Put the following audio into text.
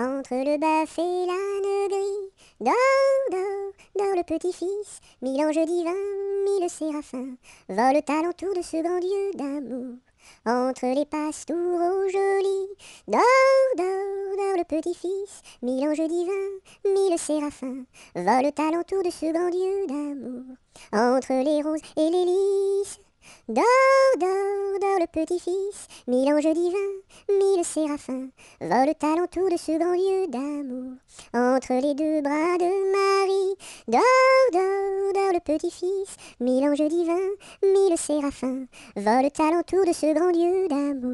Entre le bœuf et l'âne gris, dans, dors, dans le petit-fils, mille anges divins, mille séraphins, volent alentour de ce grand Dieu d'amour. Entre les pastours jolis, dans, dors, dans le petit-fils, mille anges divins, mille séraphins, volent alentour de ce grand Dieu d'amour. Entre les roses et les lys, Dors, dors, dors le petit-fils, mille anges divins, mille séraphins, volent à l'entour de ce grand lieu d'amour, entre les deux bras de Marie. Dors, dors, dors le petit-fils, mille anges divins, mille séraphins, volent à l'entour de ce grand lieu d'amour.